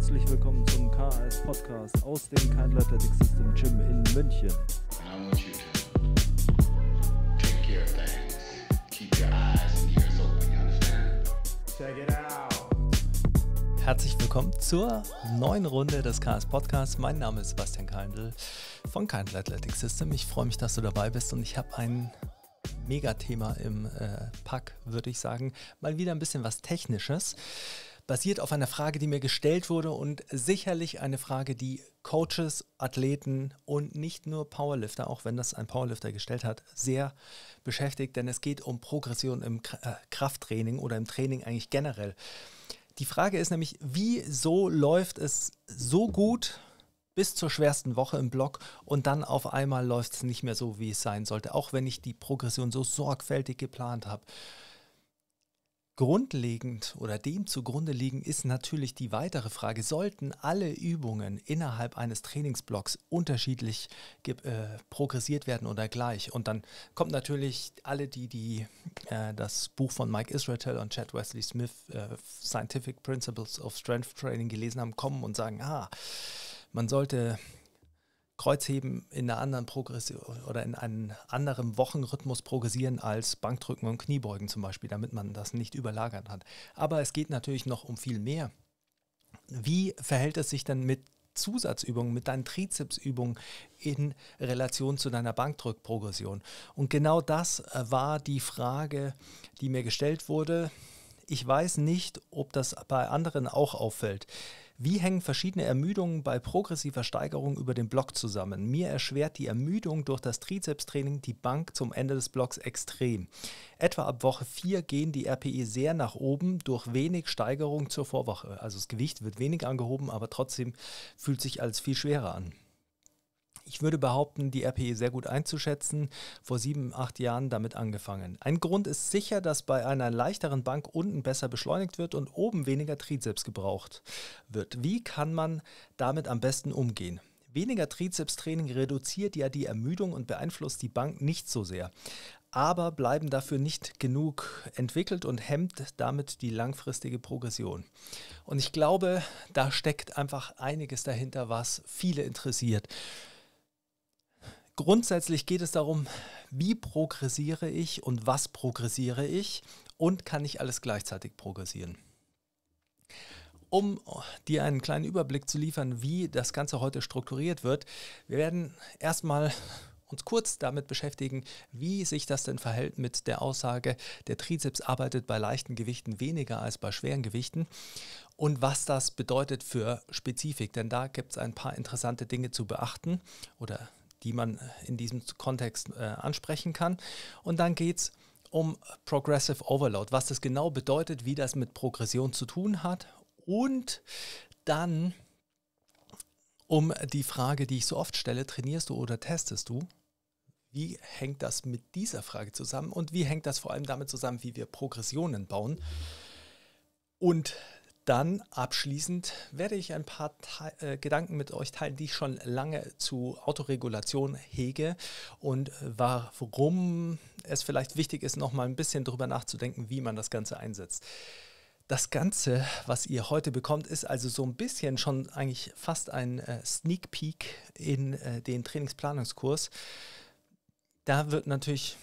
Herzlich willkommen zum KS Podcast aus dem Kind Athletic System Gym in München. Herzlich willkommen zur neuen Runde des KS Podcasts. Mein Name ist Sebastian Keindl von Kindle Athletic System. Ich freue mich, dass du dabei bist und ich habe ein Megathema im äh, Pack, würde ich sagen. Mal wieder ein bisschen was Technisches basiert auf einer Frage, die mir gestellt wurde und sicherlich eine Frage, die Coaches, Athleten und nicht nur Powerlifter, auch wenn das ein Powerlifter gestellt hat, sehr beschäftigt, denn es geht um Progression im äh, Krafttraining oder im Training eigentlich generell. Die Frage ist nämlich, wieso läuft es so gut bis zur schwersten Woche im Block und dann auf einmal läuft es nicht mehr so, wie es sein sollte, auch wenn ich die Progression so sorgfältig geplant habe. Grundlegend oder dem zugrunde liegen ist natürlich die weitere Frage, sollten alle Übungen innerhalb eines Trainingsblocks unterschiedlich äh, progressiert werden oder gleich? Und dann kommt natürlich alle, die, die äh, das Buch von Mike Israel und Chad Wesley Smith, äh, Scientific Principles of Strength Training, gelesen haben, kommen und sagen, ah, man sollte Kreuzheben in einer anderen Progression oder in einem anderen Wochenrhythmus progressieren als Bankdrücken und Kniebeugen zum Beispiel, damit man das nicht überlagert hat. Aber es geht natürlich noch um viel mehr. Wie verhält es sich denn mit Zusatzübungen, mit deinen Trizepsübungen in Relation zu deiner Bankdrückprogression? Und genau das äh, war die Frage, die mir gestellt wurde. Ich weiß nicht, ob das bei anderen auch auffällt. Wie hängen verschiedene Ermüdungen bei progressiver Steigerung über den Block zusammen? Mir erschwert die Ermüdung durch das Trizepstraining die Bank zum Ende des Blocks extrem. Etwa ab Woche 4 gehen die RPE sehr nach oben durch wenig Steigerung zur Vorwoche. Also das Gewicht wird wenig angehoben, aber trotzdem fühlt sich alles viel schwerer an ich würde behaupten, die RPE sehr gut einzuschätzen, vor sieben, acht Jahren damit angefangen. Ein Grund ist sicher, dass bei einer leichteren Bank unten besser beschleunigt wird und oben weniger Trizeps gebraucht wird. Wie kann man damit am besten umgehen? Weniger Trizeps-Training reduziert ja die Ermüdung und beeinflusst die Bank nicht so sehr, aber bleiben dafür nicht genug entwickelt und hemmt damit die langfristige Progression. Und ich glaube, da steckt einfach einiges dahinter, was viele interessiert. Grundsätzlich geht es darum, wie progressiere ich und was progressiere ich und kann ich alles gleichzeitig progressieren. Um dir einen kleinen Überblick zu liefern, wie das Ganze heute strukturiert wird, wir werden erstmal uns kurz damit beschäftigen, wie sich das denn verhält mit der Aussage, der Trizeps arbeitet bei leichten Gewichten weniger als bei schweren Gewichten und was das bedeutet für Spezifik. Denn da gibt es ein paar interessante Dinge zu beachten oder die man in diesem Kontext äh, ansprechen kann. Und dann geht es um Progressive Overload, was das genau bedeutet, wie das mit Progression zu tun hat und dann um die Frage, die ich so oft stelle, trainierst du oder testest du? Wie hängt das mit dieser Frage zusammen und wie hängt das vor allem damit zusammen, wie wir Progressionen bauen? Und dann abschließend werde ich ein paar Te äh, Gedanken mit euch teilen, die ich schon lange zu Autoregulation hege und äh, warum es vielleicht wichtig ist, noch mal ein bisschen darüber nachzudenken, wie man das Ganze einsetzt. Das Ganze, was ihr heute bekommt, ist also so ein bisschen schon eigentlich fast ein äh, Sneak Peek in äh, den Trainingsplanungskurs. Da wird natürlich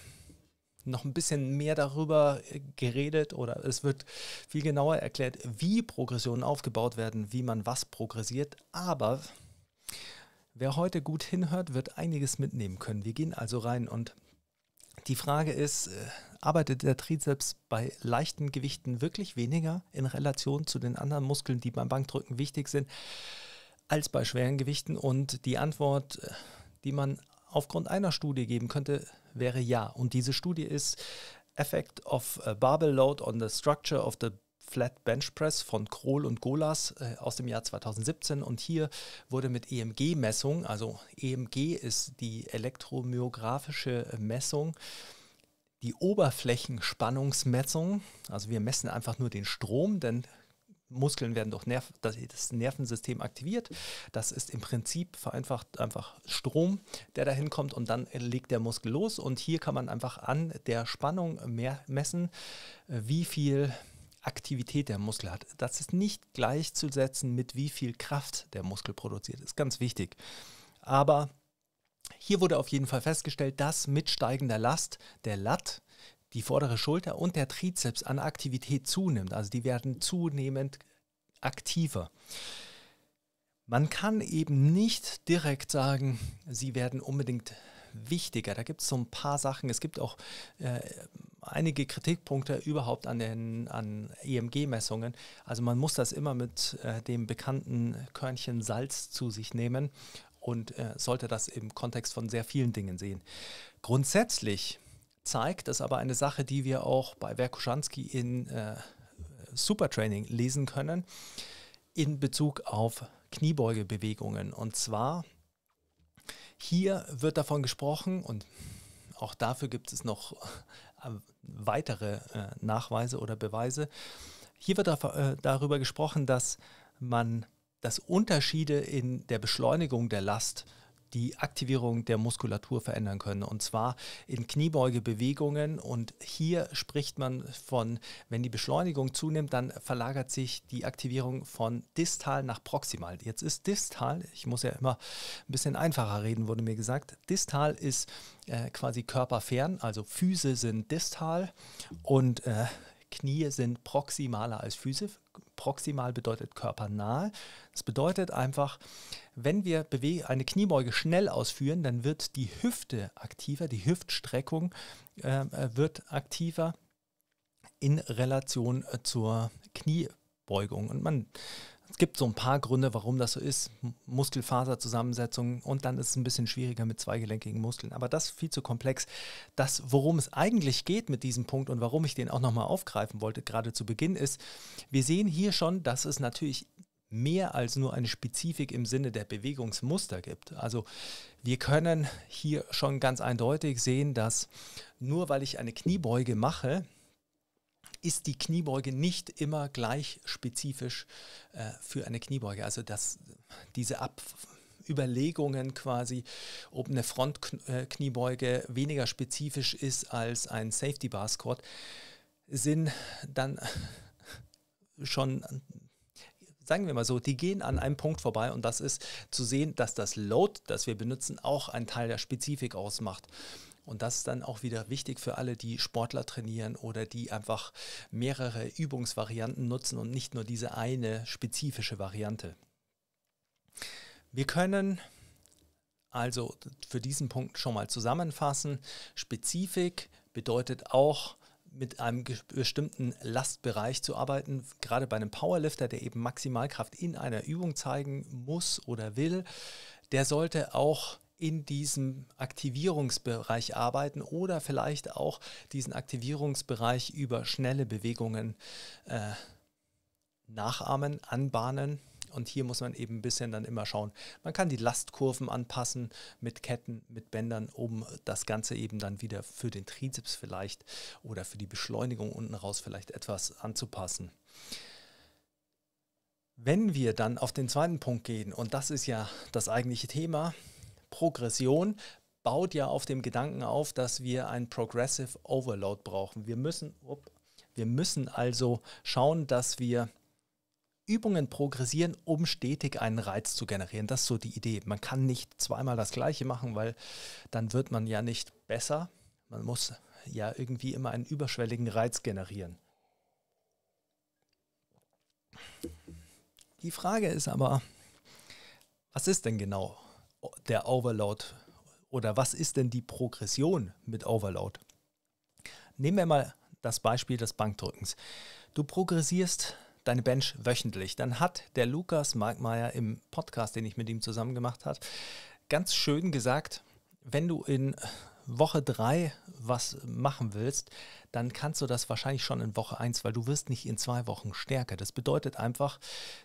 noch ein bisschen mehr darüber äh, geredet oder es wird viel genauer erklärt, wie Progressionen aufgebaut werden, wie man was progressiert. Aber wer heute gut hinhört, wird einiges mitnehmen können. Wir gehen also rein und die Frage ist, äh, arbeitet der Trizeps bei leichten Gewichten wirklich weniger in Relation zu den anderen Muskeln, die beim Bankdrücken wichtig sind, als bei schweren Gewichten? Und die Antwort, äh, die man aufgrund einer Studie geben könnte, wäre ja. Und diese Studie ist Effect of äh, Barbell Load on the Structure of the Flat Bench Press von Kroll und Golas äh, aus dem Jahr 2017 und hier wurde mit EMG-Messung, also EMG ist die elektromyografische äh, Messung, die Oberflächenspannungsmessung, also wir messen einfach nur den Strom, denn Muskeln werden durch Nerv, das, das, Nervensystem aktiviert. Das ist im Prinzip vereinfacht einfach Strom, der dahin kommt und dann legt der Muskel los. Und hier kann man einfach an der Spannung mehr messen, äh, wie viel Aktivität der Muskel hat. Das ist nicht gleichzusetzen mit wie viel Kraft der Muskel produziert. Das ist ganz wichtig. Aber hier wurde auf jeden Fall festgestellt, dass mit steigender Last der Latt, die vordere Schulter und der Trizeps an Aktivität zunimmt. Also die werden zunehmend aktiver. Man kann eben nicht direkt sagen, sie werden unbedingt wichtiger. Da gibt es so ein paar Sachen. Es gibt auch äh, einige Kritikpunkte überhaupt an, an EMG-Messungen. Also man muss das immer mit äh, dem bekannten Körnchen Salz zu sich nehmen und äh, sollte das im Kontext von sehr vielen Dingen sehen. Grundsätzlich zeigt. Das ist aber eine Sache, die wir auch bei Verkuschanski in äh, Supertraining lesen können in Bezug auf Kniebeugebewegungen. Und zwar, hier wird davon gesprochen und auch dafür gibt es noch äh, weitere äh, Nachweise oder Beweise. Hier wird da, äh, darüber gesprochen, dass man dass Unterschiede in der Beschleunigung der Last äh, die Aktivierung der Muskulatur verändern können. Und zwar in Kniebeugebewegungen. Und hier spricht man von, wenn die Beschleunigung zunimmt, dann verlagert sich die Aktivierung von distal nach proximal. Jetzt ist distal, ich muss ja immer ein bisschen einfacher reden, wurde mir gesagt. Distal ist äh, quasi körperfern, also Füße sind distal und äh, Knie sind proximaler als Füße. Proximal bedeutet körpernahe. Das bedeutet einfach, wenn wir eine Kniebeuge schnell ausführen, dann wird die Hüfte aktiver, die Hüftstreckung äh, äh wird aktiver in Relation äh, zur Kniebeugung. Und man es gibt so ein paar Gründe, warum das so ist. Muskelfaserzusammensetzung und dann ist es ein bisschen schwieriger mit zweigelenkigen Muskeln. Aber das ist viel zu komplex. Das, worum es eigentlich geht mit diesem Punkt und warum ich den auch nochmal aufgreifen wollte, gerade zu Beginn ist, wir sehen hier schon, dass es natürlich mehr als nur eine Spezifik im Sinne der Bewegungsmuster gibt. Also wir können hier schon ganz eindeutig sehen, dass nur weil ich eine Kniebeuge mache, ist die Kniebeuge nicht immer gleich spezifisch äh, für eine Kniebeuge. Also dass diese Überlegungen quasi, ob eine Frontkniebeuge äh, weniger spezifisch ist als ein Safety Bar Squat, sind dann schon sagen wir mal so, die gehen an einem Punkt vorbei und das ist zu sehen, dass das Load, das wir benutzen, auch einen Teil der Spezifik ausmacht. Und das ist dann auch wieder wichtig für alle, die Sportler trainieren oder die einfach mehrere Übungsvarianten nutzen und nicht nur diese eine spezifische Variante. Wir können also für diesen Punkt schon mal zusammenfassen. Spezifik bedeutet auch mit einem bestimmten Lastbereich zu arbeiten. Gerade bei einem Powerlifter, der eben Maximalkraft in einer Übung zeigen muss oder will, der sollte auch in diesem Aktivierungsbereich arbeiten oder vielleicht auch diesen Aktivierungsbereich über schnelle Bewegungen äh, nachahmen, anbahnen. Und hier muss man eben ein bisschen dann immer schauen. Man kann die Lastkurven anpassen mit Ketten, mit Bändern, um das Ganze eben dann wieder für den Trizeps vielleicht oder für die Beschleunigung unten raus vielleicht etwas anzupassen. Wenn wir dann auf den zweiten Punkt gehen, und das ist ja das eigentliche Thema, Progression baut ja auf dem Gedanken auf, dass wir ein Progressive Overload brauchen. Wir müssen, wir müssen also schauen, dass wir Übungen progressieren, um stetig einen Reiz zu generieren. Das ist so die Idee. Man kann nicht zweimal das Gleiche machen, weil dann wird man ja nicht besser. Man muss ja irgendwie immer einen überschwelligen Reiz generieren. Die Frage ist aber, was ist denn genau der Overload oder was ist denn die Progression mit Overload? Nehmen wir mal das Beispiel des Bankdrückens. Du progressierst deine Bench wöchentlich, dann hat der Lukas Markmeier im Podcast, den ich mit ihm zusammen gemacht habe, ganz schön gesagt, wenn du in Woche 3 was machen willst, dann kannst du das wahrscheinlich schon in Woche 1, weil du wirst nicht in zwei Wochen stärker. Das bedeutet einfach,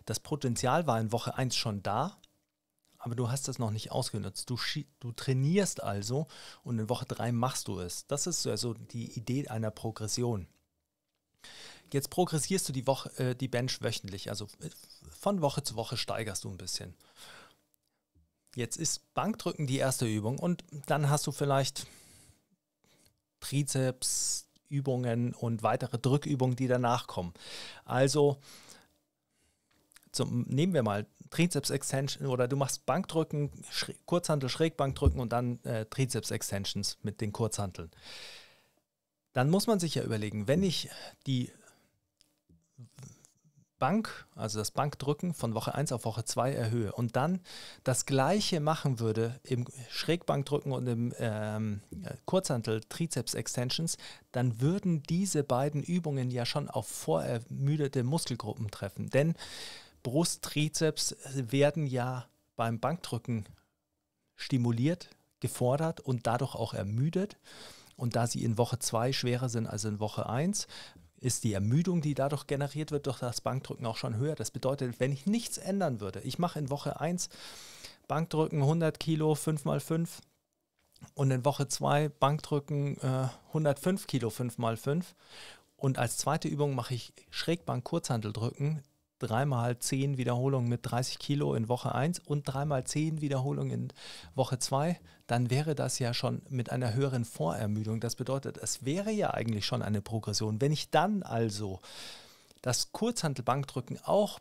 das Potenzial war in Woche 1 schon da, aber du hast das noch nicht ausgenutzt. Du, du trainierst also und in Woche 3 machst du es. Das ist also die Idee einer Progression. Jetzt progressierst du die, Woche, äh, die Bench wöchentlich, also äh, von Woche zu Woche steigerst du ein bisschen. Jetzt ist Bankdrücken die erste Übung und dann hast du vielleicht Trizepsübungen und weitere Drückübungen, die danach kommen. Also zum, nehmen wir mal Trizeps Extension oder du machst Bankdrücken, Schräg, Kurzhantel, Schrägbankdrücken und dann äh, Trizeps Extensions mit den Kurzhanteln. Dann muss man sich ja überlegen, wenn ich die Bank, also das Bankdrücken von Woche 1 auf Woche 2 erhöhe und dann das gleiche machen würde im Schrägbankdrücken und im ähm, Kurzhantel Trizeps Extensions, dann würden diese beiden Übungen ja schon auf vorermüdete Muskelgruppen treffen. Denn Brust, Trizeps werden ja beim Bankdrücken stimuliert, gefordert und dadurch auch ermüdet. Und da sie in Woche 2 schwerer sind als in Woche 1, ist die Ermüdung, die dadurch generiert wird, durch das Bankdrücken auch schon höher. Das bedeutet, wenn ich nichts ändern würde, ich mache in Woche 1 Bankdrücken 100 Kilo, 5 x 5 und in Woche 2 Bankdrücken äh, 105 Kilo, 5 x 5 und als zweite Übung mache ich Schrägbank Kurzhandel drücken, dreimal zehn Wiederholungen mit 30 Kilo in Woche 1 und dreimal zehn Wiederholungen in Woche 2, dann wäre das ja schon mit einer höheren Vorermüdung. Das bedeutet, es wäre ja eigentlich schon eine Progression. Wenn ich dann also das Kurzhantelbankdrücken auch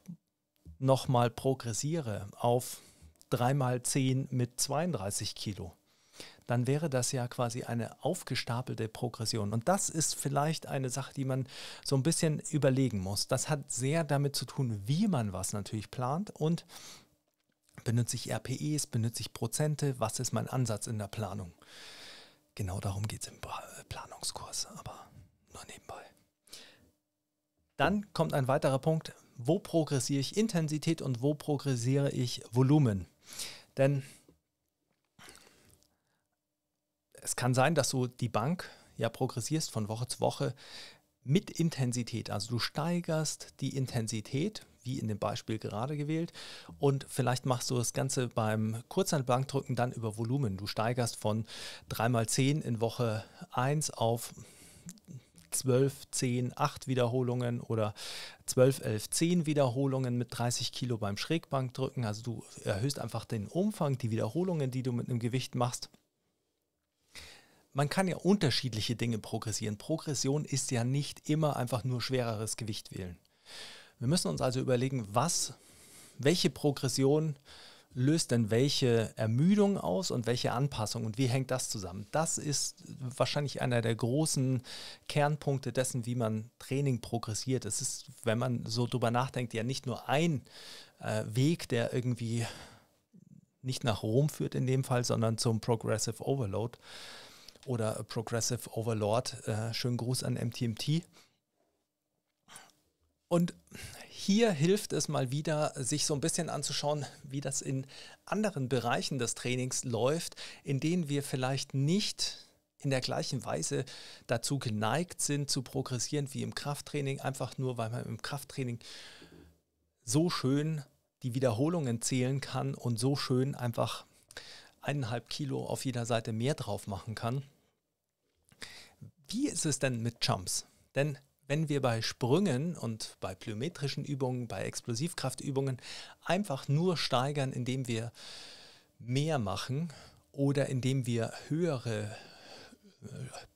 nochmal progressiere auf dreimal zehn mit 32 Kilo, dann wäre das ja quasi eine aufgestapelte Progression. Und das ist vielleicht eine Sache, die man so ein bisschen überlegen muss. Das hat sehr damit zu tun, wie man was natürlich plant und benutze ich RPEs, benutze ich Prozente, was ist mein Ansatz in der Planung. Genau darum geht es im äh, Planungskurs, aber nur nebenbei. Dann kommt ein weiterer Punkt, wo progressiere ich Intensität und wo progressiere ich Volumen. Denn es kann sein, dass du die Bank ja progressierst von Woche zu Woche mit Intensität. Also du steigerst die Intensität, wie in dem Beispiel gerade gewählt. Und vielleicht machst du das Ganze beim Kurzhandbankdrücken dann über Volumen. Du steigerst von 3x10 in Woche 1 auf 12, 10, 8 Wiederholungen oder 12, 11, 10 Wiederholungen mit 30 Kilo beim Schrägbankdrücken. Also du erhöhst einfach den Umfang, die Wiederholungen, die du mit einem Gewicht machst man kann ja unterschiedliche Dinge progressieren. Progression ist ja nicht immer einfach nur schwereres Gewicht wählen. Wir müssen uns also überlegen, was, welche Progression löst denn welche Ermüdung aus und welche Anpassung und wie hängt das zusammen? Das ist wahrscheinlich einer der großen Kernpunkte dessen, wie man Training progressiert. Es ist, wenn man so drüber nachdenkt, ja nicht nur ein äh, Weg, der irgendwie nicht nach Rom führt in dem Fall, sondern zum Progressive Overload oder Progressive Overlord. Äh, schönen Gruß an MTMT. Und hier hilft es mal wieder, sich so ein bisschen anzuschauen, wie das in anderen Bereichen des Trainings läuft, in denen wir vielleicht nicht in der gleichen Weise dazu geneigt sind zu progressieren wie im Krafttraining, einfach nur weil man im Krafttraining so schön die Wiederholungen zählen kann und so schön einfach eineinhalb Kilo auf jeder Seite mehr drauf machen kann. Wie ist es denn mit Jumps? Denn wenn wir bei Sprüngen und bei plyometrischen Übungen, bei Explosivkraftübungen einfach nur steigern, indem wir mehr machen oder indem wir höhere äh,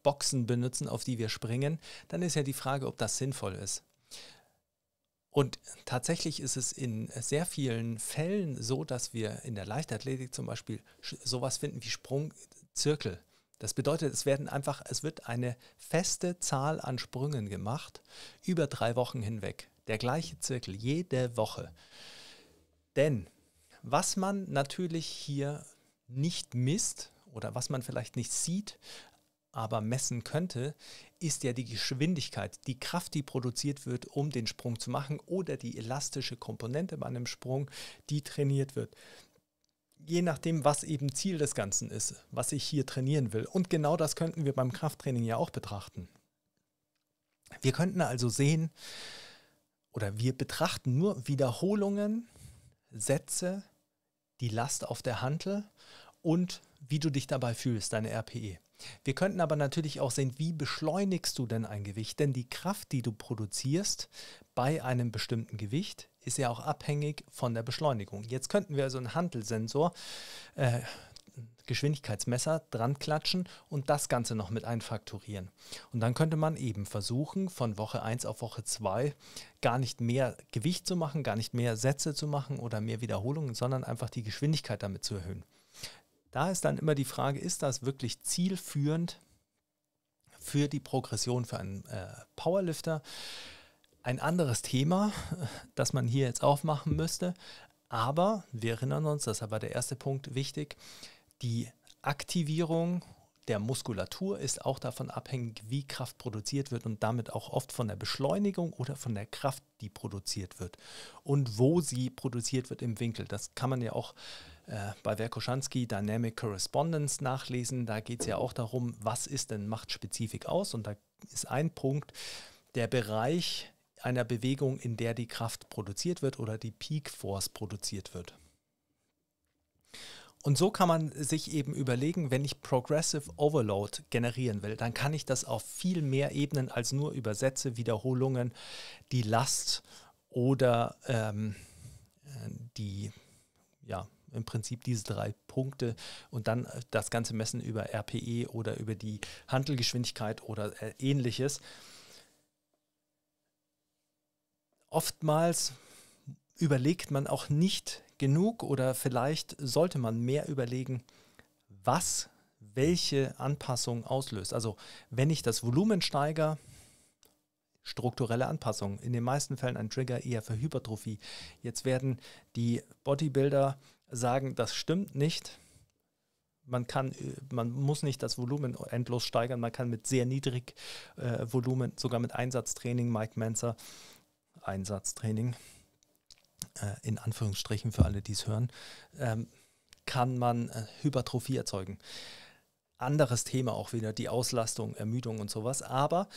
Boxen benutzen, auf die wir springen, dann ist ja die Frage, ob das sinnvoll ist. Und tatsächlich ist es in sehr vielen Fällen so, dass wir in der Leichtathletik zum Beispiel sowas finden wie Sprungzirkel. Das bedeutet, es werden einfach, es wird eine feste Zahl an Sprüngen gemacht über drei Wochen hinweg. Der gleiche Zirkel, jede Woche. Denn was man natürlich hier nicht misst oder was man vielleicht nicht sieht, aber messen könnte, ist ja die Geschwindigkeit, die Kraft, die produziert wird, um den Sprung zu machen oder die elastische Komponente bei einem Sprung, die trainiert wird. Je nachdem, was eben Ziel des Ganzen ist, was ich hier trainieren will. Und genau das könnten wir beim Krafttraining ja auch betrachten. Wir könnten also sehen oder wir betrachten nur Wiederholungen, Sätze, die Last auf der Hantel und wie du dich dabei fühlst, deine RPE. Wir könnten aber natürlich auch sehen, wie beschleunigst du denn ein Gewicht? Denn die Kraft, die du produzierst bei einem bestimmten Gewicht, ist ja auch abhängig von der Beschleunigung. Jetzt könnten wir also einen Handelsensor, äh, Geschwindigkeitsmesser dran klatschen und das Ganze noch mit einfakturieren. Und dann könnte man eben versuchen, von Woche 1 auf Woche 2 gar nicht mehr Gewicht zu machen, gar nicht mehr Sätze zu machen oder mehr Wiederholungen, sondern einfach die Geschwindigkeit damit zu erhöhen. Da ist dann immer die Frage, ist das wirklich zielführend für die Progression für einen äh, Powerlifter? Ein anderes Thema, das man hier jetzt aufmachen müsste, aber wir erinnern uns, das war der erste Punkt wichtig, die Aktivierung der Muskulatur ist auch davon abhängig, wie Kraft produziert wird und damit auch oft von der Beschleunigung oder von der Kraft, die produziert wird und wo sie produziert wird im Winkel. Das kann man ja auch äh, bei Werkoschanski Dynamic Correspondence nachlesen. Da geht es ja auch darum, was ist denn Machtspezifik aus? Und da ist ein Punkt, der Bereich einer Bewegung, in der die Kraft produziert wird oder die Peak Force produziert wird. Und so kann man sich eben überlegen, wenn ich Progressive Overload generieren will, dann kann ich das auf viel mehr Ebenen als nur über Sätze, Wiederholungen, die Last oder ähm, äh, die ja, im Prinzip diese drei Punkte und dann äh, das Ganze messen über RPE oder über die Handelgeschwindigkeit oder äh, ähnliches. Oftmals überlegt man auch nicht genug oder vielleicht sollte man mehr überlegen, was welche Anpassung auslöst. Also wenn ich das Volumen steigere, strukturelle Anpassung, in den meisten Fällen ein Trigger eher für Hypertrophie. Jetzt werden die Bodybuilder sagen, das stimmt nicht. Man, kann, äh, man muss nicht das Volumen endlos steigern, man kann mit sehr niedrig äh, Volumen, sogar mit Einsatztraining, Mike Manzer, Einsatztraining, äh, in Anführungsstrichen für alle, die es hören, ähm, kann man äh, Hypertrophie erzeugen anderes Thema auch wieder, die Auslastung, Ermüdung und sowas. Aber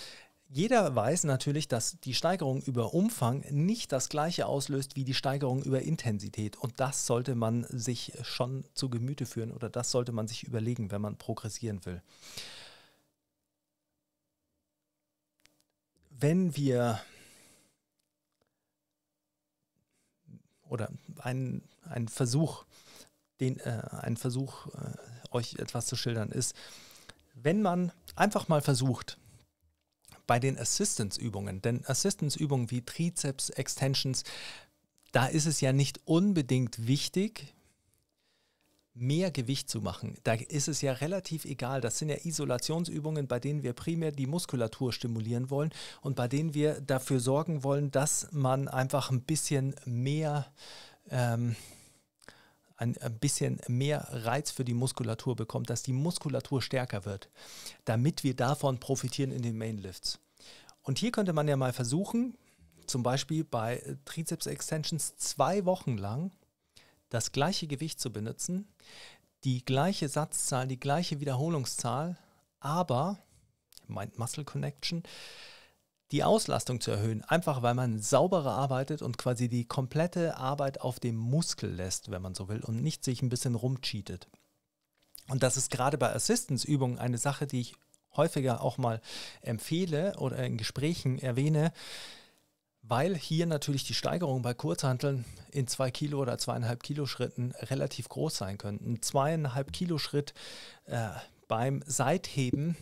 jeder weiß natürlich, dass die Steigerung über Umfang nicht das gleiche auslöst wie die Steigerung über Intensität. Und das sollte man sich schon zu Gemüte führen oder das sollte man sich überlegen, wenn man progressieren will. Wenn wir oder ein, ein Versuch, den, äh, ein Versuch, äh, euch etwas zu schildern, ist, wenn man einfach mal versucht, bei den Assistance-Übungen. Denn Assistance-Übungen wie Trizeps, Extensions, da ist es ja nicht unbedingt wichtig, mehr Gewicht zu machen. Da ist es ja relativ egal. Das sind ja Isolationsübungen, bei denen wir primär die Muskulatur stimulieren wollen und bei denen wir dafür sorgen wollen, dass man einfach ein bisschen mehr ähm, ein, ein bisschen mehr Reiz für die Muskulatur bekommt, dass die Muskulatur stärker wird, damit wir davon profitieren in den Mainlifts. Und hier könnte man ja mal versuchen, zum Beispiel bei Trizeps Extensions zwei Wochen lang das gleiche Gewicht zu benutzen, die gleiche Satzzahl, die gleiche Wiederholungszahl, aber Mind-Muscle Connection, die Auslastung zu erhöhen, einfach weil man sauberer arbeitet und quasi die komplette Arbeit auf dem Muskel lässt, wenn man so will, und nicht sich ein bisschen rumcheatet. Und das ist gerade bei Assistance-Übungen eine Sache, die ich häufiger auch mal empfehle oder in Gesprächen erwähne, weil hier natürlich die Steigerungen bei Kurzhanteln in zwei Kilo oder zweieinhalb Kilo Schritten relativ groß sein könnten. zweieinhalb Kilo Schritt äh, beim Seitheben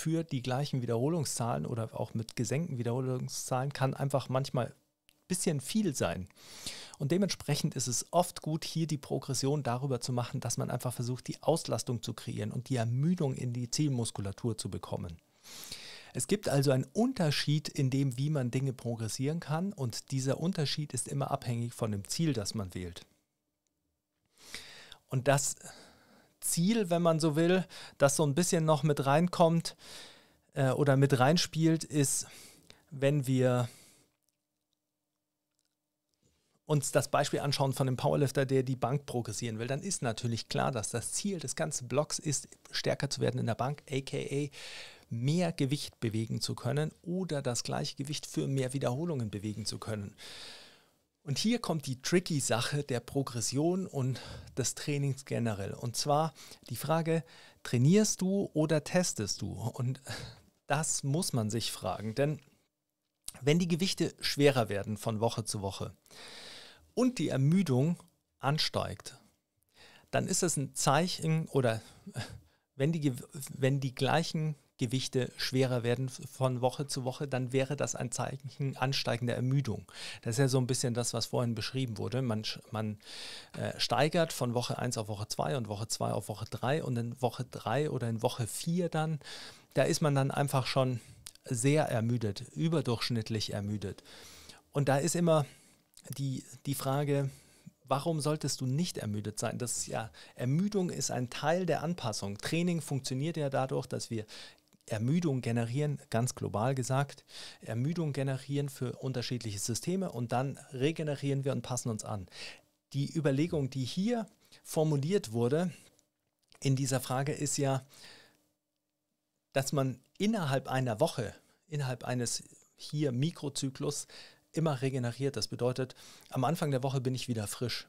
für die gleichen Wiederholungszahlen oder auch mit gesenkten Wiederholungszahlen kann einfach manchmal ein bisschen viel sein. Und dementsprechend ist es oft gut, hier die Progression darüber zu machen, dass man einfach versucht, die Auslastung zu kreieren und die Ermüdung in die Zielmuskulatur zu bekommen. Es gibt also einen Unterschied in dem, wie man Dinge progressieren kann und dieser Unterschied ist immer abhängig von dem Ziel, das man wählt. Und das Ziel, wenn man so will, das so ein bisschen noch mit reinkommt äh, oder mit reinspielt, ist, wenn wir uns das Beispiel anschauen von dem Powerlifter, der die Bank progressieren will, dann ist natürlich klar, dass das Ziel des ganzen Blocks ist, stärker zu werden in der Bank, aka mehr Gewicht bewegen zu können oder das gleiche Gewicht für mehr Wiederholungen bewegen zu können. Und hier kommt die tricky Sache der Progression und des Trainings generell. Und zwar die Frage, trainierst du oder testest du? Und das muss man sich fragen, denn wenn die Gewichte schwerer werden von Woche zu Woche und die Ermüdung ansteigt, dann ist es ein Zeichen oder wenn die, wenn die gleichen Gewichte schwerer werden von Woche zu Woche, dann wäre das ein Zeichen ansteigender Ermüdung. Das ist ja so ein bisschen das, was vorhin beschrieben wurde. Man, man äh, steigert von Woche 1 auf Woche 2 und Woche 2 auf Woche 3 und in Woche 3 oder in Woche 4 dann, da ist man dann einfach schon sehr ermüdet, überdurchschnittlich ermüdet. Und da ist immer die, die Frage, warum solltest du nicht ermüdet sein? Das ist ja, Ermüdung ist ein Teil der Anpassung. Training funktioniert ja dadurch, dass wir Ermüdung generieren, ganz global gesagt, Ermüdung generieren für unterschiedliche Systeme und dann regenerieren wir und passen uns an. Die Überlegung, die hier formuliert wurde in dieser Frage, ist ja, dass man innerhalb einer Woche, innerhalb eines hier Mikrozyklus immer regeneriert. Das bedeutet, am Anfang der Woche bin ich wieder frisch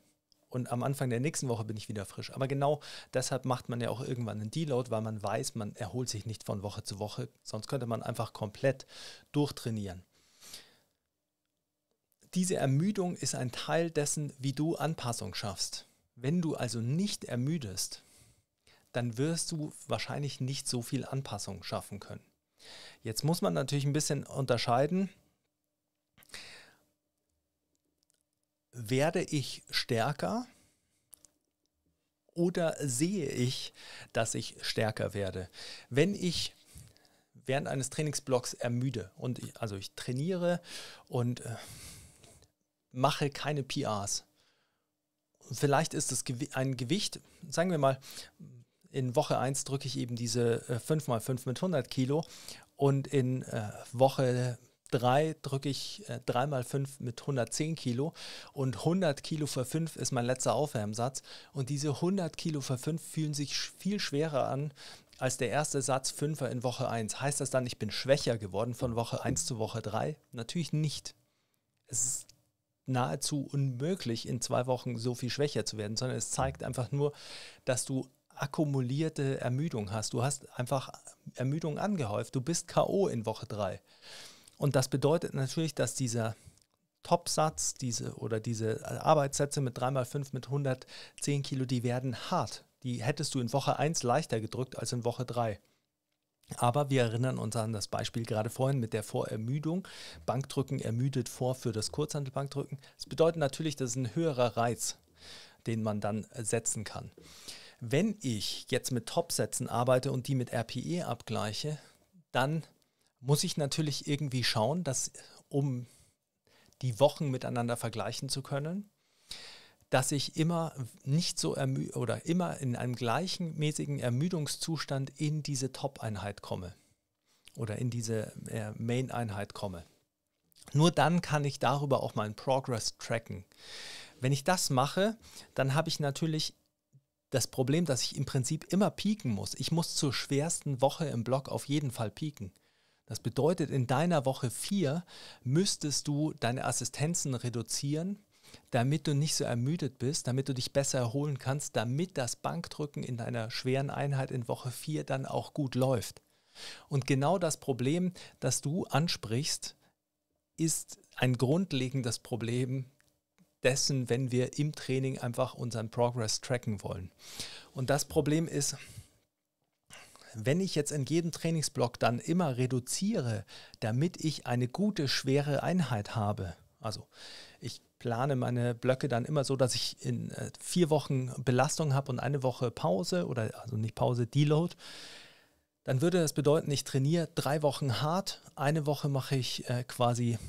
und am Anfang der nächsten Woche bin ich wieder frisch. Aber genau deshalb macht man ja auch irgendwann einen Deload, weil man weiß, man erholt sich nicht von Woche zu Woche. Sonst könnte man einfach komplett durchtrainieren. Diese Ermüdung ist ein Teil dessen, wie du Anpassung schaffst. Wenn du also nicht ermüdest, dann wirst du wahrscheinlich nicht so viel Anpassung schaffen können. Jetzt muss man natürlich ein bisschen unterscheiden werde ich stärker oder sehe ich, dass ich stärker werde? Wenn ich während eines Trainingsblocks ermüde und ich, also ich trainiere und äh, mache keine PRs. Vielleicht ist es ein Gewicht, sagen wir mal, in Woche 1 drücke ich eben diese äh, 5x5 mit 100 Kilo und in äh, Woche 3 drücke ich äh, 3 mal 5 mit 110 Kilo und 100 Kilo für 5 ist mein letzter Aufwärmsatz. Und diese 100 Kilo für 5 fühlen sich viel schwerer an als der erste Satz 5er in Woche 1. Heißt das dann, ich bin schwächer geworden von Woche 1 zu Woche 3? Natürlich nicht. Es ist nahezu unmöglich, in zwei Wochen so viel schwächer zu werden, sondern es zeigt einfach nur, dass du akkumulierte Ermüdung hast. Du hast einfach Ermüdung angehäuft. Du bist KO in Woche 3. Und das bedeutet natürlich, dass dieser Topsatz diese, oder diese äh, Arbeitssätze mit 3x5 mit 110 Kilo, die werden hart. Die hättest du in Woche 1 leichter gedrückt als in Woche 3. Aber wir erinnern uns an das Beispiel gerade vorhin mit der Vorermüdung. Bankdrücken ermüdet vor für das Kurzhandelbankdrücken. Das bedeutet natürlich, dass es ein höherer Reiz, den man dann äh, setzen kann. Wenn ich jetzt mit Topsätzen arbeite und die mit RPE abgleiche, dann muss ich natürlich irgendwie schauen, dass, um die Wochen miteinander vergleichen zu können, dass ich immer nicht so oder immer in einem gleichmäßigen Ermüdungszustand in diese Top-Einheit komme oder in diese äh, Main-Einheit komme. Nur dann kann ich darüber auch meinen Progress tracken. Wenn ich das mache, dann habe ich natürlich das Problem, dass ich im Prinzip immer pieken muss. Ich muss zur schwersten Woche im Block auf jeden Fall pieken. Das bedeutet, in deiner Woche 4 müsstest du deine Assistenzen reduzieren, damit du nicht so ermüdet bist, damit du dich besser erholen kannst, damit das Bankdrücken in deiner schweren Einheit in Woche 4 dann auch gut läuft. Und genau das Problem, das du ansprichst, ist ein grundlegendes Problem dessen, wenn wir im Training einfach unseren Progress tracken wollen. Und das Problem ist, wenn ich jetzt in jedem Trainingsblock dann immer reduziere, damit ich eine gute, schwere Einheit habe, also ich plane meine Blöcke dann immer so, dass ich in äh, vier Wochen Belastung habe und eine Woche Pause oder also nicht Pause, Deload, dann würde das bedeuten, ich trainiere drei Wochen hart, eine Woche mache ich äh, quasi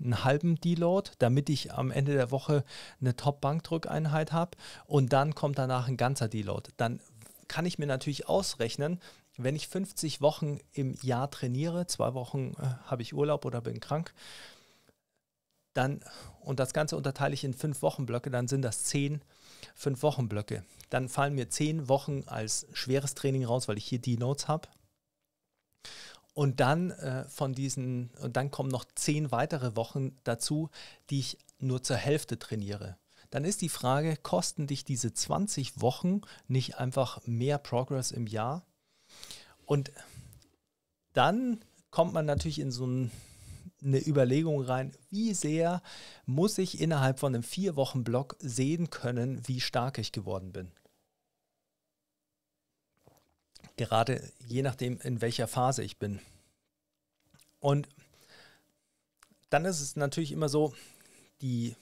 einen halben Deload, damit ich am Ende der Woche eine Top-Bankdrückeinheit habe und dann kommt danach ein ganzer Deload. Dann kann ich mir natürlich ausrechnen, wenn ich 50 Wochen im Jahr trainiere, zwei Wochen äh, habe ich Urlaub oder bin krank, dann, und das Ganze unterteile ich in fünf Wochenblöcke, dann sind das zehn fünf Wochenblöcke. Dann fallen mir zehn Wochen als schweres Training raus, weil ich hier die Notes habe. Und dann äh, von diesen, und dann kommen noch zehn weitere Wochen dazu, die ich nur zur Hälfte trainiere. Dann ist die Frage, kosten dich diese 20 Wochen nicht einfach mehr Progress im Jahr? Und dann kommt man natürlich in so ein, eine Überlegung rein, wie sehr muss ich innerhalb von einem vier Wochen Block sehen können, wie stark ich geworden bin. Gerade je nachdem, in welcher Phase ich bin. Und dann ist es natürlich immer so, die,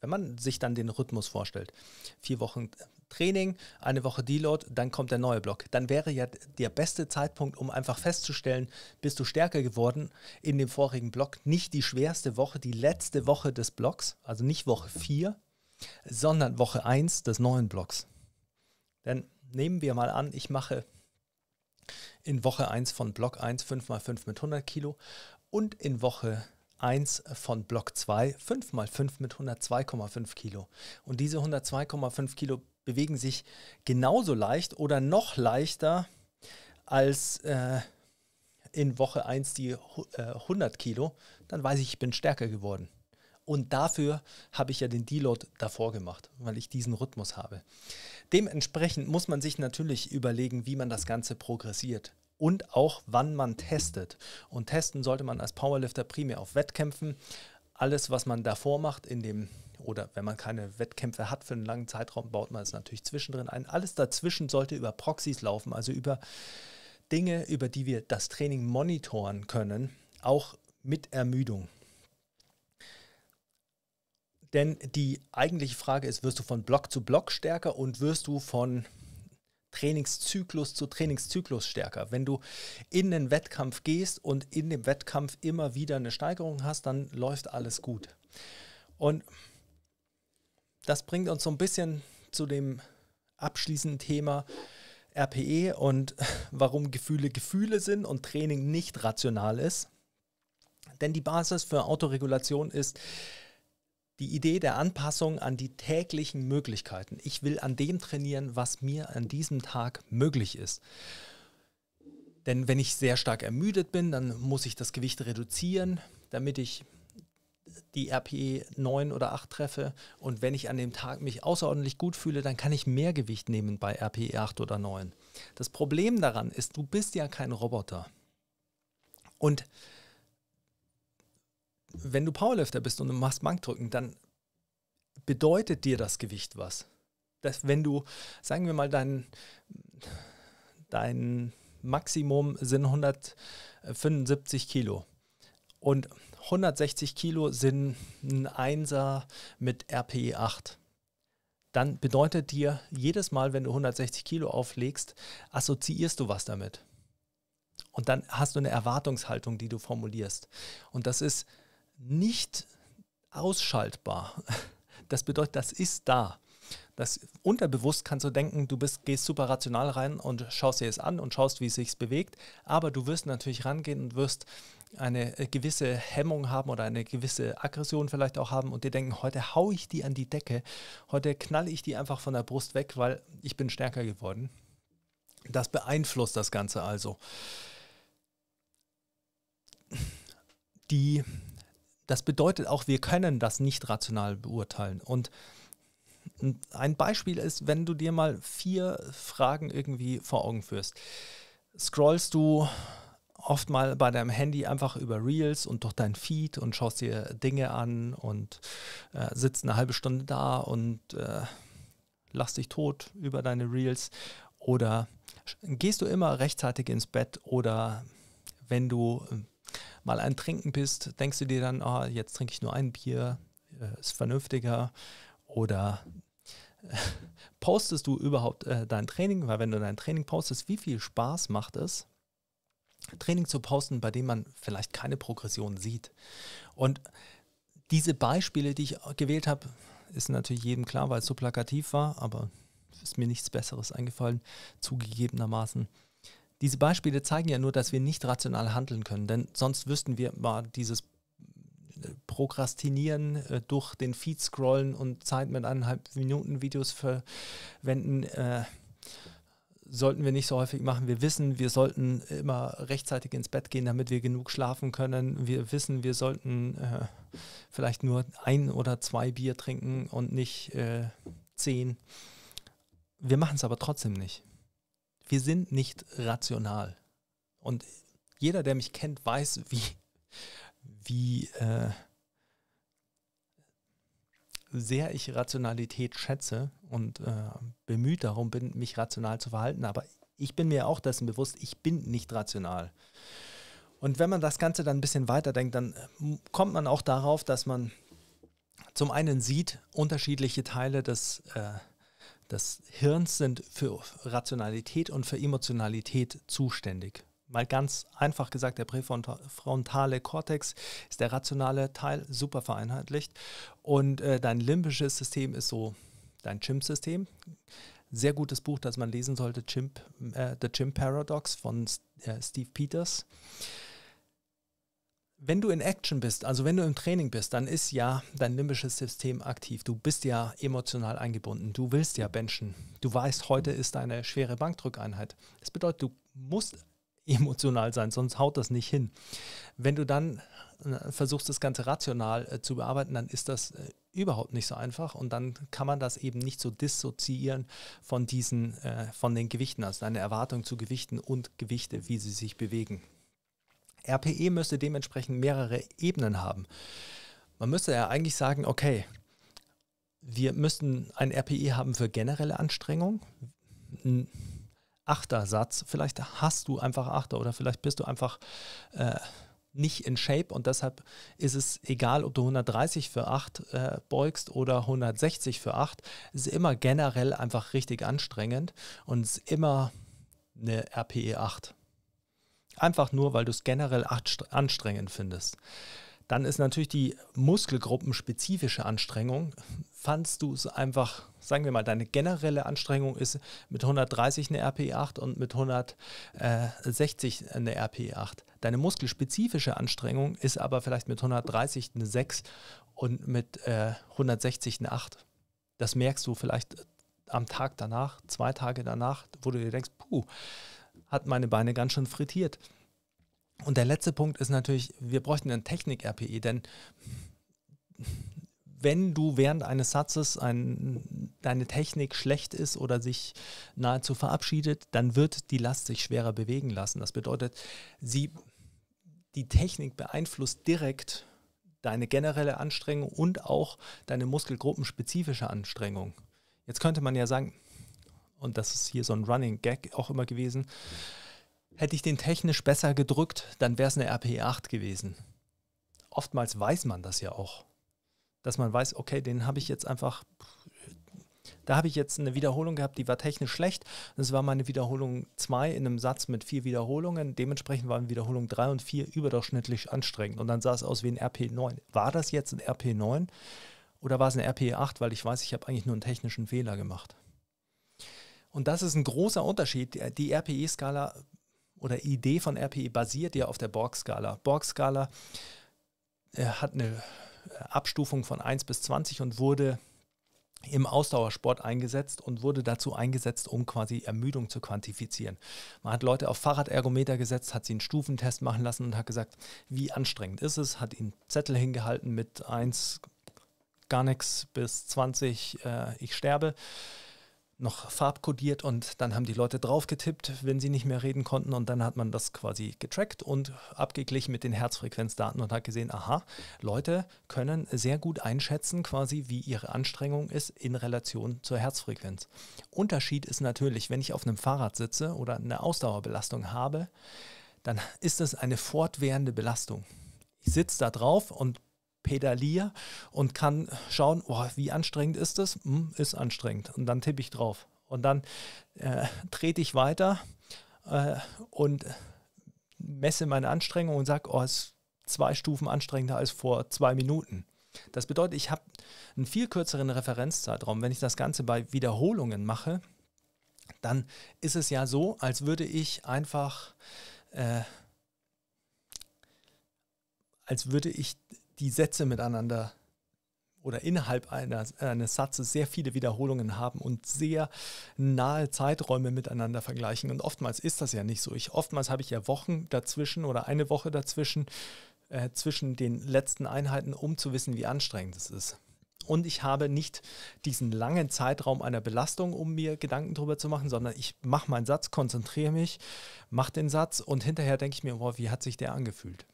wenn man sich dann den Rhythmus vorstellt, vier Wochen Training, eine Woche Deload, dann kommt der neue Block. Dann wäre ja der beste Zeitpunkt, um einfach festzustellen, bist du stärker geworden in dem vorigen Block. Nicht die schwerste Woche, die letzte Woche des Blocks, also nicht Woche 4, sondern Woche 1 des neuen Blocks. Denn nehmen wir mal an, ich mache in Woche 1 von Block 1 5x5 mit 100 Kilo und in Woche 1 von Block 2 5x5 mit 102,5 Kilo. Und diese 102,5 Kilo bewegen sich genauso leicht oder noch leichter als äh, in Woche 1 die äh, 100 Kilo, dann weiß ich, ich bin stärker geworden. Und dafür habe ich ja den Deload davor gemacht, weil ich diesen Rhythmus habe. Dementsprechend muss man sich natürlich überlegen, wie man das Ganze progressiert und auch wann man testet. Und testen sollte man als Powerlifter primär auf Wettkämpfen. Alles, was man davor macht in dem oder wenn man keine Wettkämpfe hat für einen langen Zeitraum, baut man es natürlich zwischendrin ein. Alles dazwischen sollte über Proxys laufen, also über Dinge, über die wir das Training monitoren können, auch mit Ermüdung. Denn die eigentliche Frage ist, wirst du von Block zu Block stärker und wirst du von Trainingszyklus zu Trainingszyklus stärker. Wenn du in den Wettkampf gehst und in dem Wettkampf immer wieder eine Steigerung hast, dann läuft alles gut. Und das bringt uns so ein bisschen zu dem abschließenden Thema RPE und warum Gefühle Gefühle sind und Training nicht rational ist. Denn die Basis für Autoregulation ist die Idee der Anpassung an die täglichen Möglichkeiten. Ich will an dem trainieren, was mir an diesem Tag möglich ist. Denn wenn ich sehr stark ermüdet bin, dann muss ich das Gewicht reduzieren, damit ich die RPE 9 oder 8 treffe und wenn ich an dem Tag mich außerordentlich gut fühle, dann kann ich mehr Gewicht nehmen bei RPE 8 oder 9. Das Problem daran ist, du bist ja kein Roboter. Und wenn du Powerlifter bist und du machst Bankdrücken, dann bedeutet dir das Gewicht was. Dass wenn du, sagen wir mal, dein, dein Maximum sind 175 Kilo und 160 Kilo sind ein Einser mit RPE 8 dann bedeutet dir jedes Mal, wenn du 160 Kilo auflegst, assoziierst du was damit. Und dann hast du eine Erwartungshaltung, die du formulierst. Und das ist nicht ausschaltbar. Das bedeutet, das ist da. Das unterbewusst kannst du denken, du bist, gehst super rational rein und schaust dir es an und schaust, wie es sich bewegt. Aber du wirst natürlich rangehen und wirst eine äh, gewisse Hemmung haben oder eine gewisse Aggression vielleicht auch haben und die denken, heute hau ich die an die Decke, heute knalle ich die einfach von der Brust weg, weil ich bin stärker geworden. Das beeinflusst das Ganze also. Die, das bedeutet auch, wir können das nicht rational beurteilen. Und ein Beispiel ist, wenn du dir mal vier Fragen irgendwie vor Augen führst. Scrollst du oft mal bei deinem Handy einfach über Reels und durch dein Feed und schaust dir Dinge an und äh, sitzt eine halbe Stunde da und äh, lass dich tot über deine Reels oder gehst du immer rechtzeitig ins Bett oder wenn du ähm, mal ein Trinken bist, denkst du dir dann, oh, jetzt trinke ich nur ein Bier, äh, ist vernünftiger oder äh, postest du überhaupt äh, dein Training, weil wenn du dein Training postest, wie viel Spaß macht es, Training zu posten, bei dem man vielleicht keine Progression sieht. Und diese Beispiele, die ich gewählt habe, ist natürlich jedem klar, weil es so plakativ war, aber ist mir nichts Besseres eingefallen, zugegebenermaßen. Diese Beispiele zeigen ja nur, dass wir nicht rational handeln können, denn sonst wüssten wir mal dieses äh, Prokrastinieren, äh, durch den Feed scrollen und Zeit mit eineinhalb Minuten Videos verwenden, äh, sollten wir nicht so häufig machen. Wir wissen, wir sollten immer rechtzeitig ins Bett gehen, damit wir genug schlafen können. Wir wissen, wir sollten äh, vielleicht nur ein oder zwei Bier trinken und nicht äh, zehn. Wir machen es aber trotzdem nicht. Wir sind nicht rational. Und jeder, der mich kennt, weiß, wie, wie äh, sehr ich Rationalität schätze und äh, bemüht darum bin, mich rational zu verhalten. Aber ich bin mir auch dessen bewusst, ich bin nicht rational. Und wenn man das Ganze dann ein bisschen weiterdenkt, dann ähm, kommt man auch darauf, dass man zum einen sieht, unterschiedliche Teile des, äh, des Hirns sind für Rationalität und für Emotionalität zuständig. Mal ganz einfach gesagt, der präfrontale Kortex ist der rationale Teil, super vereinheitlicht. Und äh, dein limbisches System ist so dein Chimp-System. Sehr gutes Buch, das man lesen sollte, Chimp, äh, The Chimp Paradox von äh, Steve Peters. Wenn du in Action bist, also wenn du im Training bist, dann ist ja dein limbisches System aktiv. Du bist ja emotional eingebunden. Du willst ja benchen. Du weißt, heute ist eine schwere Bankdrückeinheit. Das bedeutet, du musst emotional sein, sonst haut das nicht hin. Wenn du dann äh, versuchst, das Ganze rational äh, zu bearbeiten, dann ist das äh, überhaupt nicht so einfach und dann kann man das eben nicht so dissoziieren von diesen, äh, von den Gewichten, also deine Erwartung zu Gewichten und Gewichte, wie sie sich bewegen. RPE müsste dementsprechend mehrere Ebenen haben. Man müsste ja eigentlich sagen, okay, wir müssten ein RPE haben für generelle Anstrengung, Achtersatz. Vielleicht hast du einfach Achter oder vielleicht bist du einfach äh, nicht in Shape und deshalb ist es egal, ob du 130 für 8 äh, beugst oder 160 für 8. Es ist immer generell einfach richtig anstrengend und es ist immer eine RPE 8. Einfach nur, weil du es generell anstrengend findest. Dann ist natürlich die muskelgruppenspezifische Anstrengung. Fandst du es einfach, sagen wir mal, deine generelle Anstrengung ist mit 130 eine RPE8 und mit 160 eine RPE8. Deine muskelspezifische Anstrengung ist aber vielleicht mit 130 eine 6 und mit äh, 160 eine 8. Das merkst du vielleicht äh, am Tag danach, zwei Tage danach, wo du dir denkst, puh, hat meine Beine ganz schön frittiert. Und der letzte Punkt ist natürlich, wir bräuchten einen Technik-RPE, denn wenn du während eines Satzes ein, deine Technik schlecht ist oder sich nahezu verabschiedet, dann wird die Last sich schwerer bewegen lassen. Das bedeutet, sie, die Technik beeinflusst direkt deine generelle Anstrengung und auch deine muskelgruppenspezifische Anstrengung. Jetzt könnte man ja sagen, und das ist hier so ein Running Gag auch immer gewesen, Hätte ich den technisch besser gedrückt, dann wäre es eine RPE 8 gewesen. Oftmals weiß man das ja auch. Dass man weiß, okay, den habe ich jetzt einfach. Da habe ich jetzt eine Wiederholung gehabt, die war technisch schlecht. Das war meine Wiederholung 2 in einem Satz mit vier Wiederholungen. Dementsprechend waren Wiederholung 3 und 4 überdurchschnittlich anstrengend. Und dann sah es aus wie ein RP9. War das jetzt ein RP9 oder war es ein RP8? Weil ich weiß, ich habe eigentlich nur einen technischen Fehler gemacht. Und das ist ein großer Unterschied. Die RPE-Skala oder Idee von RPE basiert ja auf der Borg-Skala. Borg-Skala äh, hat eine äh, Abstufung von 1 bis 20 und wurde im Ausdauersport eingesetzt und wurde dazu eingesetzt, um quasi Ermüdung zu quantifizieren. Man hat Leute auf Fahrradergometer gesetzt, hat sie einen Stufentest machen lassen und hat gesagt, wie anstrengend ist es, hat ihnen Zettel hingehalten mit 1 gar nichts bis 20 äh, ich sterbe noch farbkodiert und dann haben die Leute draufgetippt, wenn sie nicht mehr reden konnten und dann hat man das quasi getrackt und abgeglichen mit den Herzfrequenzdaten und hat gesehen, aha, Leute können sehr gut einschätzen quasi, wie ihre Anstrengung ist in Relation zur Herzfrequenz. Unterschied ist natürlich, wenn ich auf einem Fahrrad sitze oder eine Ausdauerbelastung habe, dann ist das eine fortwährende Belastung. Ich sitze da drauf und pedaliere und kann schauen, oh, wie anstrengend ist das? Hm, ist anstrengend. Und dann tippe ich drauf. Und dann äh, trete ich weiter äh, und messe meine Anstrengung und sage, oh, es ist zwei Stufen anstrengender als vor zwei Minuten. Das bedeutet, ich habe einen viel kürzeren Referenzzeitraum. Wenn ich das Ganze bei Wiederholungen mache, dann ist es ja so, als würde ich einfach, äh, als würde ich die Sätze miteinander oder innerhalb eines, eines Satzes sehr viele Wiederholungen haben und sehr nahe Zeiträume miteinander vergleichen. Und oftmals ist das ja nicht so. Ich, oftmals habe ich ja Wochen dazwischen oder eine Woche dazwischen äh, zwischen den letzten Einheiten, um zu wissen, wie anstrengend es ist. Und ich habe nicht diesen langen Zeitraum einer Belastung, um mir Gedanken darüber zu machen, sondern ich mache meinen Satz, konzentriere mich, mache den Satz und hinterher denke ich mir, boah, wie hat sich der angefühlt?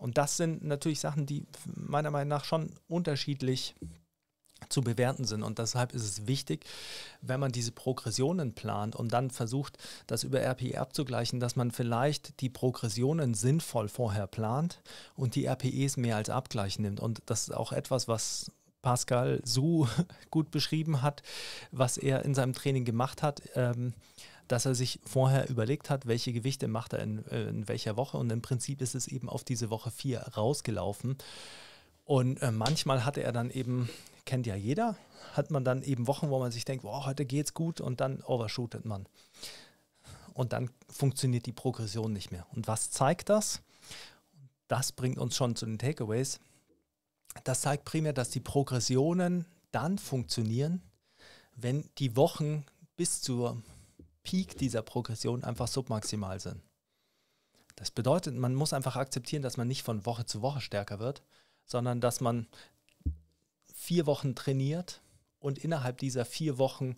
Und das sind natürlich Sachen, die meiner Meinung nach schon unterschiedlich zu bewerten sind. Und deshalb ist es wichtig, wenn man diese Progressionen plant und dann versucht, das über RPE abzugleichen, dass man vielleicht die Progressionen sinnvoll vorher plant und die RPEs mehr als Abgleich nimmt. Und das ist auch etwas, was Pascal so gut beschrieben hat, was er in seinem Training gemacht hat. Ähm, dass er sich vorher überlegt hat, welche Gewichte macht er in, äh, in welcher Woche. Und im Prinzip ist es eben auf diese Woche 4 rausgelaufen. Und äh, manchmal hatte er dann eben, kennt ja jeder, hat man dann eben Wochen, wo man sich denkt, wow, heute geht's gut und dann overshootet man. Und dann funktioniert die Progression nicht mehr. Und was zeigt das? Das bringt uns schon zu den Takeaways. Das zeigt primär, dass die Progressionen dann funktionieren, wenn die Wochen bis zur Peak dieser Progression einfach submaximal sind. Das bedeutet, man muss einfach akzeptieren, dass man nicht von Woche zu Woche stärker wird, sondern dass man vier Wochen trainiert und innerhalb dieser vier Wochen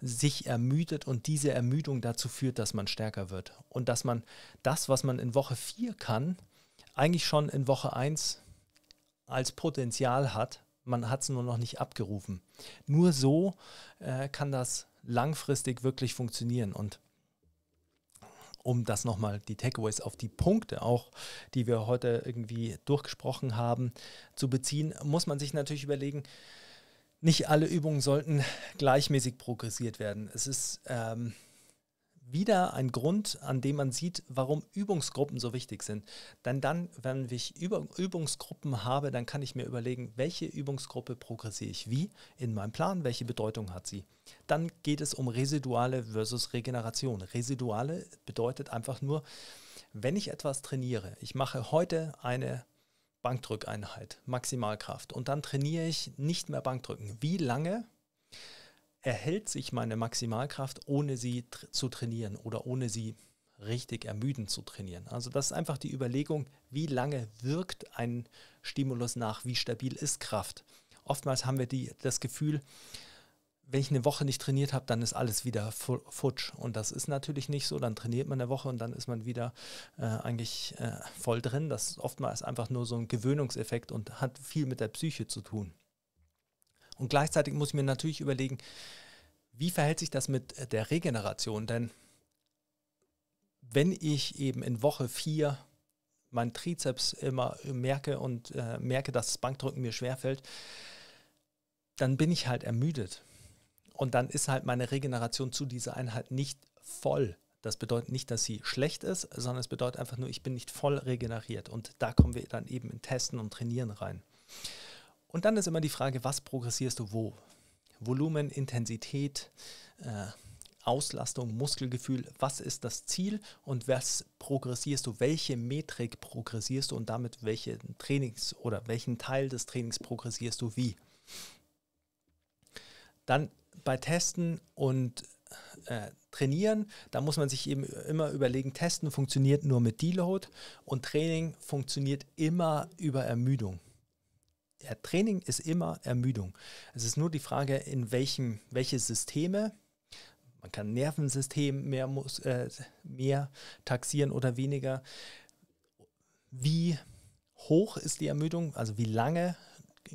sich ermüdet und diese Ermüdung dazu führt, dass man stärker wird. Und dass man das, was man in Woche vier kann, eigentlich schon in Woche eins als Potenzial hat. Man hat es nur noch nicht abgerufen. Nur so äh, kann das langfristig wirklich funktionieren. Und um das nochmal, die Takeaways auf die Punkte auch, die wir heute irgendwie durchgesprochen haben, zu beziehen, muss man sich natürlich überlegen, nicht alle Übungen sollten gleichmäßig progressiert werden. Es ist ähm, wieder ein Grund, an dem man sieht, warum Übungsgruppen so wichtig sind. Denn dann, wenn ich Übungsgruppen habe, dann kann ich mir überlegen, welche Übungsgruppe progressiere ich wie in meinem Plan, welche Bedeutung hat sie. Dann geht es um Residuale versus Regeneration. Residuale bedeutet einfach nur, wenn ich etwas trainiere, ich mache heute eine Bankdrückeinheit, Maximalkraft, und dann trainiere ich nicht mehr Bankdrücken. Wie lange erhält sich meine Maximalkraft, ohne sie tr zu trainieren oder ohne sie richtig ermüdend zu trainieren. Also das ist einfach die Überlegung, wie lange wirkt ein Stimulus nach, wie stabil ist Kraft. Oftmals haben wir die, das Gefühl, wenn ich eine Woche nicht trainiert habe, dann ist alles wieder futsch. Und das ist natürlich nicht so. Dann trainiert man eine Woche und dann ist man wieder äh, eigentlich äh, voll drin. Das ist oftmals einfach nur so ein Gewöhnungseffekt und hat viel mit der Psyche zu tun. Und gleichzeitig muss ich mir natürlich überlegen, wie verhält sich das mit äh, der Regeneration? Denn wenn ich eben in Woche 4 meinen Trizeps immer äh, merke und äh, merke, dass das Bankdrücken mir schwerfällt, dann bin ich halt ermüdet. Und dann ist halt meine Regeneration zu dieser Einheit nicht voll. Das bedeutet nicht, dass sie schlecht ist, sondern es bedeutet einfach nur, ich bin nicht voll regeneriert. Und da kommen wir dann eben in Testen und Trainieren rein. Und dann ist immer die Frage, was progressierst du wo? Volumen, Intensität, äh, Auslastung, Muskelgefühl, was ist das Ziel und was progressierst du, welche Metrik progressierst du und damit welchen Trainings oder welchen Teil des Trainings progressierst du wie. Dann bei Testen und äh, Trainieren, da muss man sich eben immer überlegen, Testen funktioniert nur mit Deload und Training funktioniert immer über Ermüdung ja, Training ist immer Ermüdung. Es ist nur die Frage, in welchem, welche Systeme, man kann Nervensystem mehr, muss, äh, mehr taxieren oder weniger, wie hoch ist die Ermüdung, also wie lange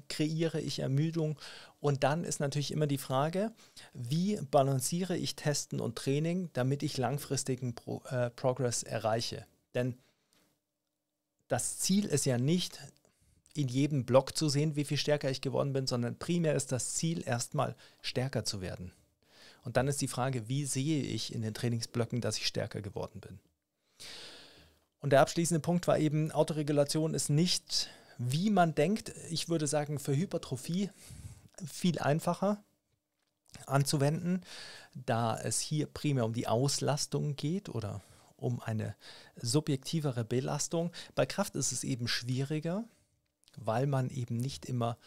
kreiere ich Ermüdung und dann ist natürlich immer die Frage, wie balanciere ich Testen und Training, damit ich langfristigen Pro, äh, Progress erreiche. Denn das Ziel ist ja nicht, in jedem Block zu sehen, wie viel stärker ich geworden bin, sondern primär ist das Ziel erstmal stärker zu werden. Und dann ist die Frage, wie sehe ich in den Trainingsblöcken, dass ich stärker geworden bin? Und der abschließende Punkt war eben, Autoregulation ist nicht, wie man denkt. Ich würde sagen, für Hypertrophie viel einfacher anzuwenden, da es hier primär um die Auslastung geht oder um eine subjektivere Belastung. Bei Kraft ist es eben schwieriger weil man eben nicht immer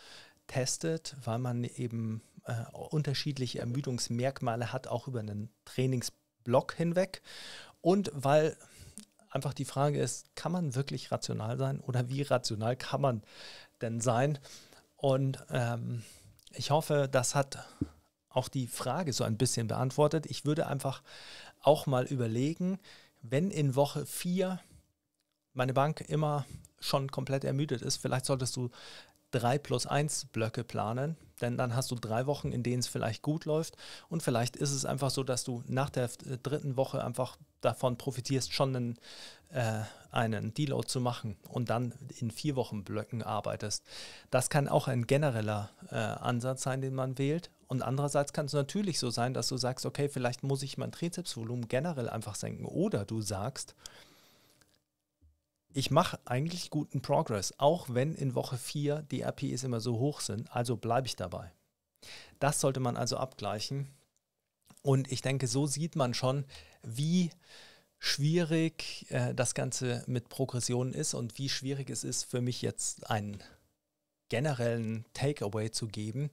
testet, weil man eben äh, unterschiedliche Ermüdungsmerkmale hat, auch über einen Trainingsblock hinweg. Und weil einfach die Frage ist, kann man wirklich rational sein oder wie rational kann man denn sein? Und ähm, ich hoffe, das hat auch die Frage so ein bisschen beantwortet. Ich würde einfach auch mal überlegen, wenn in Woche 4 meine Bank immer schon komplett ermüdet ist, vielleicht solltest du drei plus eins Blöcke planen, denn dann hast du drei Wochen, in denen es vielleicht gut läuft und vielleicht ist es einfach so, dass du nach der äh, dritten Woche einfach davon profitierst, schon einen, äh, einen Deload zu machen und dann in vier Wochen Blöcken arbeitest. Das kann auch ein genereller äh, Ansatz sein, den man wählt. Und andererseits kann es natürlich so sein, dass du sagst, okay, vielleicht muss ich mein Trizepsvolumen generell einfach senken oder du sagst, ich mache eigentlich guten Progress, auch wenn in Woche 4 die RPEs immer so hoch sind, also bleibe ich dabei. Das sollte man also abgleichen. Und ich denke, so sieht man schon, wie schwierig äh, das Ganze mit Progression ist und wie schwierig es ist für mich jetzt einen generellen Takeaway zu geben.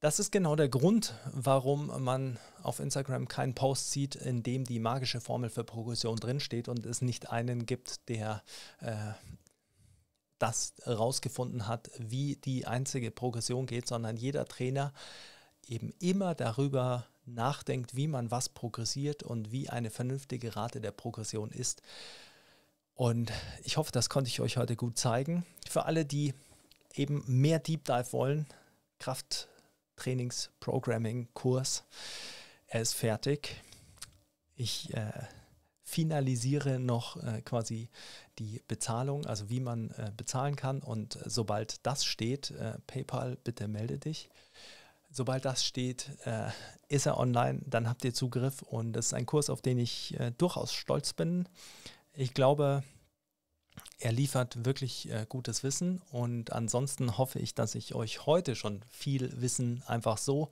Das ist genau der Grund, warum man auf Instagram keinen Post sieht, in dem die magische Formel für Progression drinsteht und es nicht einen gibt, der äh, das herausgefunden hat, wie die einzige Progression geht, sondern jeder Trainer eben immer darüber nachdenkt, wie man was progressiert und wie eine vernünftige Rate der Progression ist. Und ich hoffe, das konnte ich euch heute gut zeigen. Für alle, die eben mehr Deep Dive wollen, Kraft Trainingsprogramming-Kurs. Er ist fertig. Ich äh, finalisiere noch äh, quasi die Bezahlung, also wie man äh, bezahlen kann. Und sobald das steht, äh, PayPal, bitte melde dich. Sobald das steht, äh, ist er online, dann habt ihr Zugriff. Und das ist ein Kurs, auf den ich äh, durchaus stolz bin. Ich glaube, er liefert wirklich äh, gutes Wissen und ansonsten hoffe ich, dass ich euch heute schon viel Wissen einfach so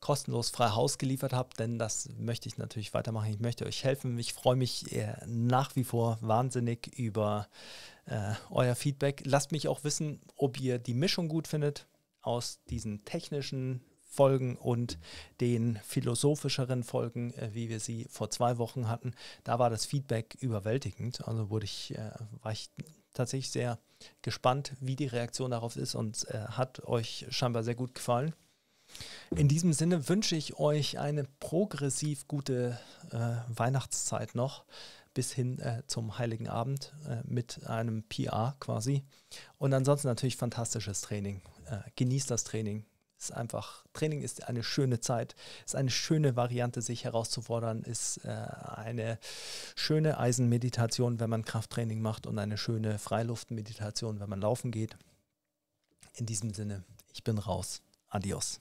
kostenlos frei Haus geliefert habe, denn das möchte ich natürlich weitermachen. Ich möchte euch helfen. Ich freue mich äh, nach wie vor wahnsinnig über äh, euer Feedback. Lasst mich auch wissen, ob ihr die Mischung gut findet aus diesen technischen Folgen und den philosophischeren Folgen, äh, wie wir sie vor zwei Wochen hatten. Da war das Feedback überwältigend. Also wurde ich, äh, war ich tatsächlich sehr gespannt, wie die Reaktion darauf ist und äh, hat euch scheinbar sehr gut gefallen. In diesem Sinne wünsche ich euch eine progressiv gute äh, Weihnachtszeit noch bis hin äh, zum Heiligen Abend äh, mit einem PR quasi. Und ansonsten natürlich fantastisches Training. genießt das Training ist einfach, Training ist eine schöne Zeit, ist eine schöne Variante, sich herauszufordern, ist äh, eine schöne Eisenmeditation, wenn man Krafttraining macht und eine schöne Freiluftmeditation, wenn man laufen geht. In diesem Sinne, ich bin raus. Adios.